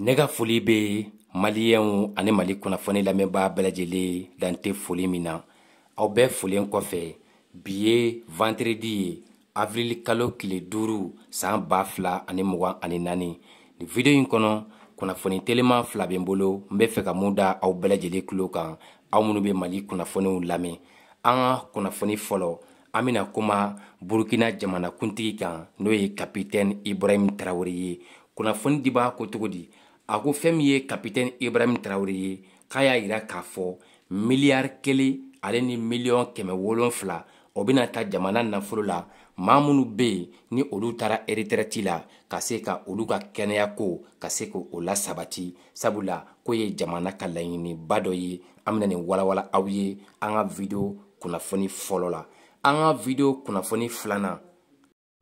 ne ka foli be maliyɛnw ani mali kunnafoni lamɛnbaa bɛlajɛlen dante foli min na aw bɛɛ folen kɔfɛ bi ye vanteredi ye avrili kalo kile duru saan b'a fila ani mugan ani naani ni video ɲi kɔnɔ kunnafoni teleman fila be n bolo n be fɛ ka mun da aw bɛlajɛlen kulo kan aw minw be mali kunnafoniw lamɛn an ka kunnafoni fɔlɔ an bena kuma burukina jamanakuntigi kan n'o ye kapitɛni ibrahim tarawure ye kunnafoni dibaa ko cogo di a ko fɛn min ye kapitɛni ibrahim tarawele ye k'a y'a yira k'a fɔ miliyari kelen ale ni miliyɔn kɛmɛ wolonfila o bena ta jamana nafolo la ma minnu be yen ni olu taara eretɛrɛti la ka se ka olu ka kɛnɛya ko ka se k' o lasabati sabula ko ye jamana ka laɲiniba dɔ ye an bena nin walawala aw ye an ka vidiyo kunnafoni fɔlɔ la an ka vidiyo kunnafoni filanan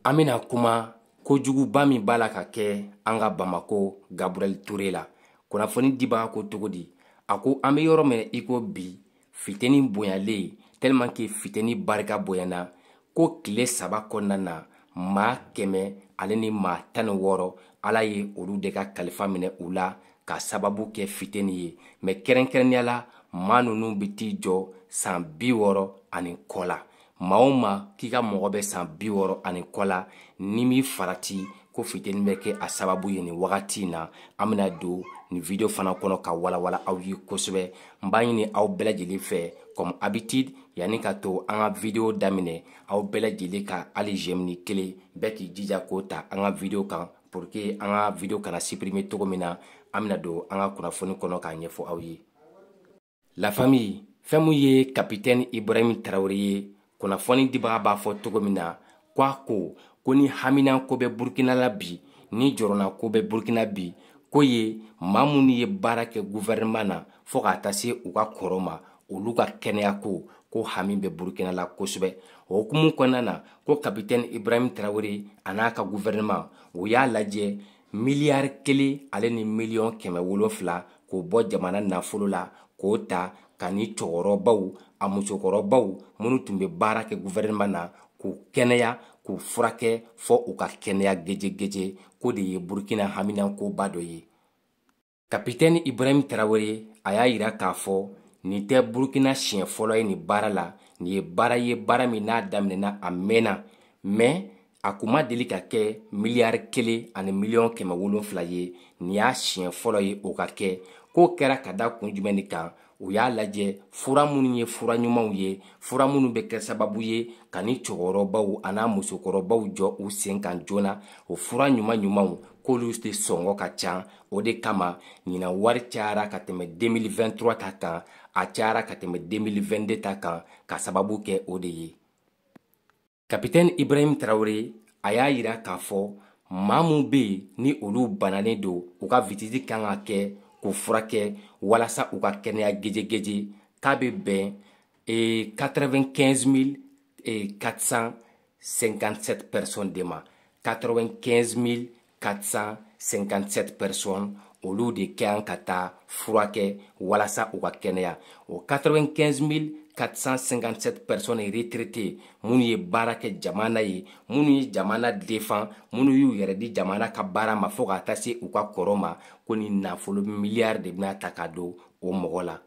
an bena kuma kojuguba min b'a la ka kɛ an ka bamako gaburɛl ture la kunnafoni dibaga ko cogo di a ko an be yɔrɔ minɛ i ko bi fiteni bonyalen tɛlɛman ke fiteni barika bonyana ko tile saba kɔnna na maa kɛmɛ ale ni maa tani wɔɔrɔ ala ye olu de ka kalifa minɛ u la ka sababu kɛ fiteni ye mɛ kɛrɛnkɛrɛnniya la maa nunu be t'i jɔ saan bi wɔɔrɔ ani kɔ la Maouma, ki ka mwobesan biworo ane kwa la, nimi farati kofite nmeke asababuye ni wagati na aminado ni video fana konoka wala wala awye koswe. Mbanyi ni a ou belajile fe, kom abitid, yani kato anga video damine, a ou belajile ka alijem ni kele beti di jakota anga videokan, pworeke anga videokan na siprime tokomenan, aminado anga konofonu konoka nyefo awye. La fami, femuye kapiten Ibrahim Traoreye. kunnafoni dibaga b'a fɔ cogo min na ko a ko ko ni haminako bɛ burukina la bi ni jɔrɔnako bɛ burukina bi ko ye ma minnu ye baara kɛ guvɛrɛnɛman na fɔɔ ka taa se u ka kɔrɔ ma olu ka kɛnɛyako ko hami bɛ burukina la kosɛbɛ o hukumu kɔnɔna na ko kapitɛni ibrahim tarawere a n'a ka guvɛrɛnɛman u y'a lajɛ miliyari kelen ale ni miliyɔn kɛmɛ wolonfila k'o bɔ jamana nafolo la k'o ta ka ni cɛkɔrɔbaw a musokɔrɔbaw minnu tun bɛ baara kɛ guvɛrɛnɛma na k'u kɛnɛya k'u furakɛ fɔ u ka kɛnɛya gɛjɛgɛjɛ ko de ye burukina haminankoba dɔ ye kapitɛni ibrahim tarawele a y'a yira k'a fɔ nin tɛ burukina siɲɛ fɔlɔ ye nin baara la nin ye baara ye baara min n'a daminɛna a mɛnna mɛ a kun ma deli ka kɛ miliyari kelen ani miliyɔn kɛmɛ wolonfila ye nin y'a siɲɛ fɔlɔ ye o ka kɛ k'o kɛra ka da kun jumɛn de kan u y'a lajɛ fura minnu ye fura ɲumanw ye fura minnu bɛ kɛ sababu ye ka ni cɛkɔrɔbaw a n'a musokɔrɔbaw jɔ u sen kan joona o fura ɲuman ɲumanw k'olu de sɔngɔ ka ca o de kama ɲinan wari cayara ka tɛmɛ 2023 ta kan a cayara ka tɛmɛ 2022 ta kan ka sababu kɛ o de ye kapitɛni ibrahim tarawele a y'a yira k'a fɔ maa minnu bɛ yen ni olu bananen don u ka vitisi kan ka kɛ Kou fwa ke wala sa wak kene a gede gede Kabe ben e 95457 person dema 95457 person olu de kan ka taa furakɛ walasa u ka kɛnɛya o 95457 pɛrsɔni retrete minnu ye baara kɛ jamana ye minnu ye jamana defan minnu y'u yɛrɛ di jamana ka baara ma fɔɔ ka taa se u ka kɔrɔ ma ko ni nafolo miliyari de bena ta ka don o mɔgɔ la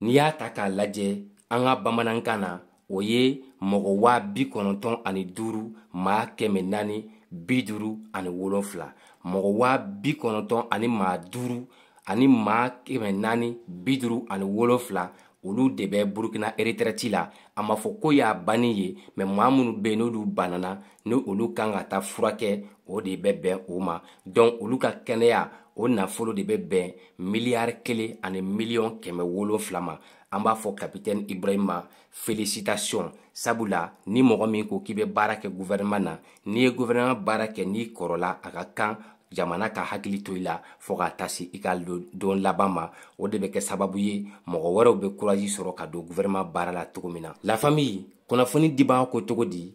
n'i y'a ta k'a lajɛ an ka bamanankan na o ye mɔgɔ waa bi kɔnɔntɔn ani duuru maa kɛmɛ naani bi duuru ani wolonfila mɔgɔ waa bi kɔnɔntɔn ani maa duuru ani maa kɛmɛ naani bi duuru ani wolonfila olu de bɛ burukina ereterɛti la a ma fɔ ko y'a banni ye mɛ maa minnu bɛ yen n'olu banana ni olu kan ka taa furakɛ o de bɛ bɛn o ma dɔnku olu ka kɛnɛya o nafolo de bɛ bɛn miliyari kelen ani miliyɔn kɛmɛ wolonfila ma an b'a fɔ kapitɛni ibrahima felicitation sabula ni mɔgɔ min ko k'i bɛ baara kɛ guvɛrɛnɛma na n'i ye guvɛrɛnɛma baara kɛ n'i kɔrɔla a ka kan jamana ka hakili to i la fɔɔ ka taa se i ka don laban ma o de bɛ kɛ sababu ye mɔgɔ wɛrɛw bɛ kurazi sɔrɔ ka don guvɛrɛnɛma baara la cogo min na la famille kunnafoni dibaa ko cogo di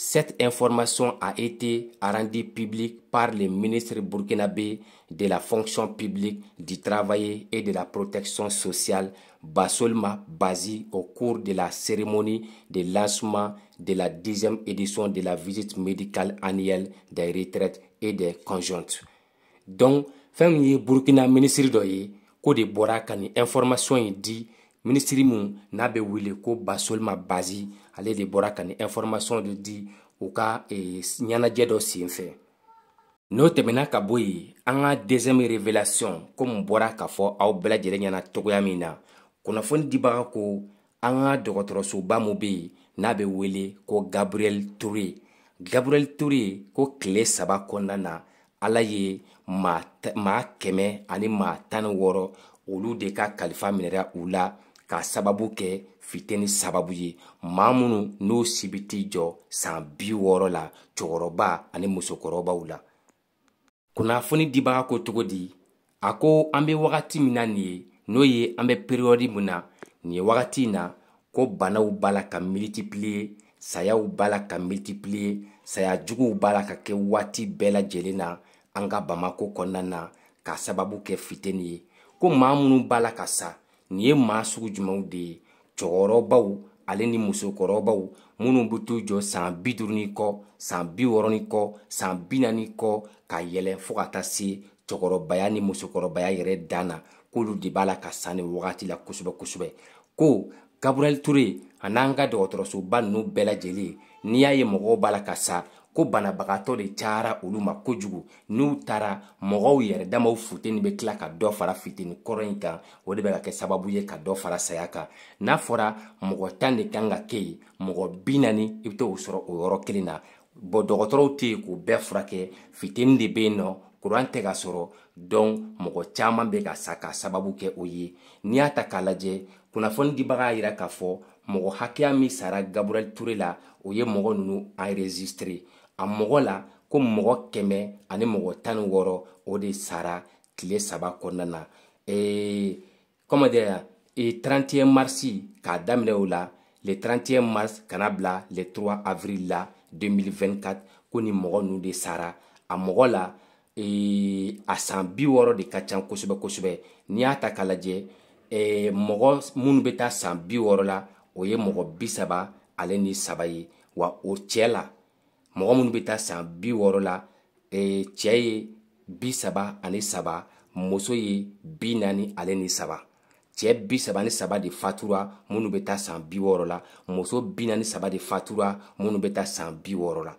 Cette information a été rendue publique par le ministre burkinabé de la fonction publique, du travail et de la protection sociale, Basolma Bazi, au cours de la cérémonie de lancement de la dixième édition de la visite médicale annuelle des retraites et des conjointes. Donc, famille burkina ministre dɔ de information est dit minisiri min n'a bɛ wele ko basolima bazi ale de bɔra ka ni informasiɔn de di u ka e, ɲɛnajɛ dɔ sen fɛ n'o tɛmɛna ka bɔ yen an ka dɛzɛme revelasiɔn komi bɔra k'a fɔ aw bɛɛlajɛlen ɲɛna togoya min na kunnafoni dibaga ko an ka dɔgɔtɔrɔsoba min bɛ yen n'a bɛ wele ko gabriyɛl ture gabriyɛl ture ko tile saba kɔnɔna na ala ye maa kɛmɛ ani maa tan ni wɔɔrɔ olu de ka kalifa minɛra u la k'a sababu kɛ fitini sababu ye maa minnu n'o si bi t'i jɔ san bi wɔɔrɔ la cɛkɔrɔba ani musokɔrɔbaw la kunnafoni dibaga ko cogo di a ko an be wagati min na nin ye n'o ye an be periyɔdi min na nin ye wagati in na ko banaw b'a la ka militipliye sayaw b'a la ka militipliye sayajuguw b'a la ka kɛ waati bɛɛ lajɛlen na an ka bamako kɔnɔna na k'a sababu kɛ fiteni ye ko maa minnu b'a la ka sa nin ye maa sugu jumɛnw de ye cɛkɔrɔbaw ale ni musokɔrɔbaw minnu bɛ t'u jɔ san bi duuru ni kɔ san bi wɔɔrɔ ni kɔ san bi naani kɔ ka yɛlɛ fo ka taa se cɛkɔrɔbaya ni musokɔrɔbaya yɛrɛ dan na k'olu de b'a la ka san ni wagati la kosɛbɛ kosɛbɛ ko gaburɛli ture a n'an ka dɔgɔtɔrɔsoba ninnu bɛɛ lajɛlen n'i y'a ye mɔgɔw b'a la ka sa ko banabagatɔ de cayara olu ma kojugu n'u taara mɔgɔw yɛrɛdamaw futeni be tila ka dɔ fara fiteni kɔrɔ yi kan o de bɛ ka kɛ sababu ye ka dɔ fara saya kan n'a fɔra mɔgɔ tan de kan ka kɛ yen mɔgɔ bi nani i be to o sɔrɔ o yɔrɔ kelen na bɔn dɔgɔtɔrɔw tɛ yen k'u bɛɛ furakɛ fiteni de be yen nɔ kuran tɛ ka sɔrɔ dɔn mɔgɔ caaman be ka sa k'a sababu kɛ o ye n'i y'a ta k'a lajɛ kunnafoni dibaga yira k'a fɔ mɔgɔ hakɛya min sara gaburɛl ture la o ye mɔgɔ nunu enregistre a mɔgɔ la ko mɔgɔ kɛmɛ ani mɔgɔ tan ni wɔɔrɔ o de sara tile saba kɔnɔna na ee comment dire e 31 mars k'a daminɛ o la le 31 mars kana bila le 3 avril la 2024 ko nin mɔgɔ ninnu de sara a mɔgɔ la ee a san bi wɔɔrɔ de ka can kosɛbɛ kosɛbɛ n'i y'a ta k'a lajɛ ɛɛ mɔgɔ minnu bɛ taa san bi wɔɔrɔ la o ye mɔgɔ bi saba ale ni saba ye wa o cɛ la mɔgɔ minnu bɛ taa san bi wɔɔrɔ la ee cɛ ye bi saba ani saba muso ye bi naani ale ni saba cɛ bi saba ni saba de fatura minnu bɛ taa san bi wɔɔrɔ la muso bi naani saba de fatura minnu bɛ taa san bi wɔɔrɔ la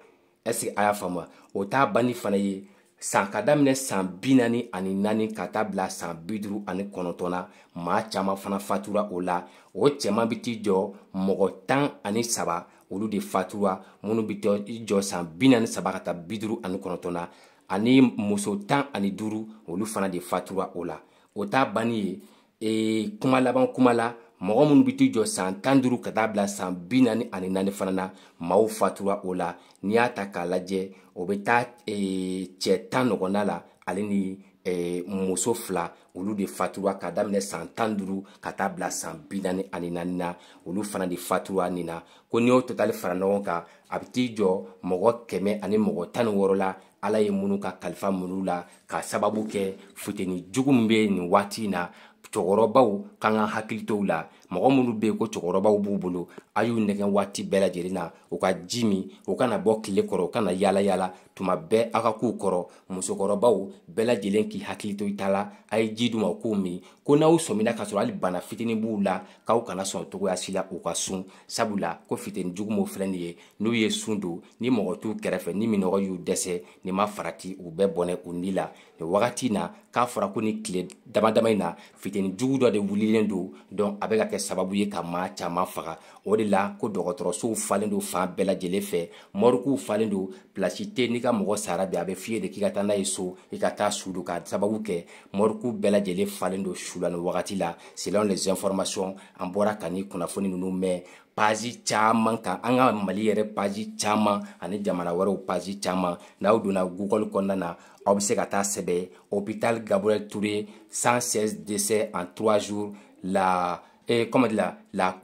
ɛseke a y'a faamu o t'a banni fana ye san ka daminɛ san bi naani ani naani ka taa bila san bi duuru ani kɔnɔntɔn na maa caman fana fatura o la o cɛman bɛ t'i jɔ mɔgɔ tan ani saba olu de fatura minnu bɛ tɔ jɔ san bi naani saba ka taa bi duuru ani kɔnɔntɔn na ani muso tan ani duuru olu fana de fatura o la o t'a banni ye ee kuma laban kuma la mɔgɔ minnu bɛ t'i jɔ san tan duuru ka taa bila san bi naani ani naani fana na maaw fatura o la n'i y'a ta k'a lajɛ o bɛ taa ee cɛ tan ɲɔgɔnna la ale ni eh, muso fila olu de fatura ka daminɛ san tan duuru ka taa bila san bi naani ani naani na olu fana de fatura nin na ko n'i y'o totali fara ɲɔgɔn kan a bɛ t'i jɔ mɔgɔ kɛmɛ ani mɔgɔ tan ni wɔɔrɔ la ala ye minnu ka kalifa minnu la k'a sababu kɛ futeni jugu min bɛ nin waati in na cɛkɔrɔbaw kan ka hakili t'o la mɔgɔ minnu bɛ yen ko cɛkɔrɔbaw b'u bolo a y'u nɛgɛ waati bɛɛ lajɛlen na u ka ji min u kana bɔ tile kɔrɔ u kana yaala yaala tuma bɛɛ a ka k'u kɔrɔ musokɔrɔbaw bɛɛ lajɛlen k'i hakili to i ta la a ye ji d'u ma k'u min ko n'aw sɔmina ka sɔrɔ hali bana fitinin b'u la k'aw kana sɔn togoya si la u ka sun sabula ko fitinijugu min filɛ nin ye n'u ye sun don ni mɔgɔ t'u kɛrɛfɛ ni minɔgɔ y'u dɛsɛ nin ma farati u bɛɛ bɔnɛ u ni la nin wagati na k'a fɔra ko ni tile dama dama in na fitinijugu dɔ de wulilen don dɔn a bɛ ka kɛ sababu ye ka maa caman faga o de la ko dɔgɔtɔrɔsow falen don fan bɛɛ lajɛlen fɛ mɔrikuw falen don pilasi tɛ n'i ka ka sarabi sara bi de k'i ka taa n'a ye so ka su sababu ke mɔriku bela lajɛlen falen do shula selon les informations an kani ka nin kunnafoni ninnu pazi chama kan an mali yɛrɛ pazi chama ani jamana pazi caman n'aw google konda na aw sebe hôpital gabriel touré 116 décès en 3 jours la et eh, comment dire la, la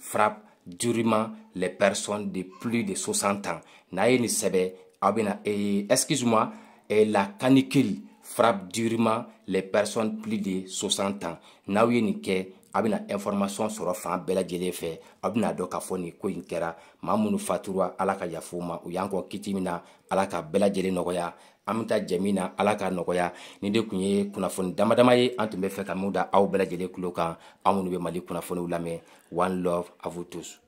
frappe durement les personnes de plus de 60 ans n'a ni sebe aw ah bɛna ee excuse moi eh, la canicule frappe durement les personnes plus de 60 ans n'aw ye nin kɛ aw ah bɛna information sɔrɔ fan bɛɛ lajɛlen fɛ aw bɛna dɔn k'a fɔ nin ko in kɛra maa minnu fatura ala ka yafa u ma u y'an kɔ kiti min na ala ka bɛɛ lajɛlen nɔgɔya an bɛ taa jɛ na ala ka nɔgɔya nin de tun ye kunnafoni dama dama ye an tun bɛ fɛ ka min da aw bɛɛ lajɛlen tulo kan anw minnu bɛ mali kunnafoniw lamɛn one love à vous tous